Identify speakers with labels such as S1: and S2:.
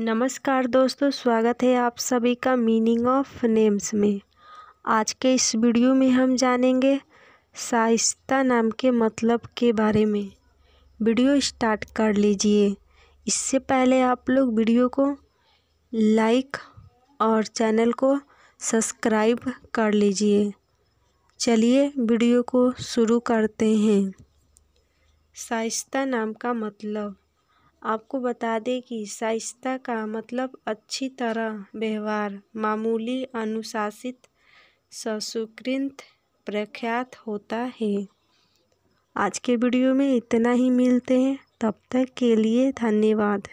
S1: नमस्कार दोस्तों स्वागत है आप सभी का मीनिंग ऑफ नेम्स में आज के इस वीडियो में हम जानेंगे साइस्ता नाम के मतलब के बारे में वीडियो स्टार्ट कर लीजिए इससे पहले आप लोग वीडियो को लाइक और चैनल को सब्सक्राइब कर लीजिए चलिए वीडियो को शुरू करते हैं साइस्ता नाम का मतलब आपको बता दें कि शाइस्ता का मतलब अच्छी तरह व्यवहार मामूली अनुशासित सुकृत प्रख्यात होता है आज के वीडियो में इतना ही मिलते हैं तब तक के लिए धन्यवाद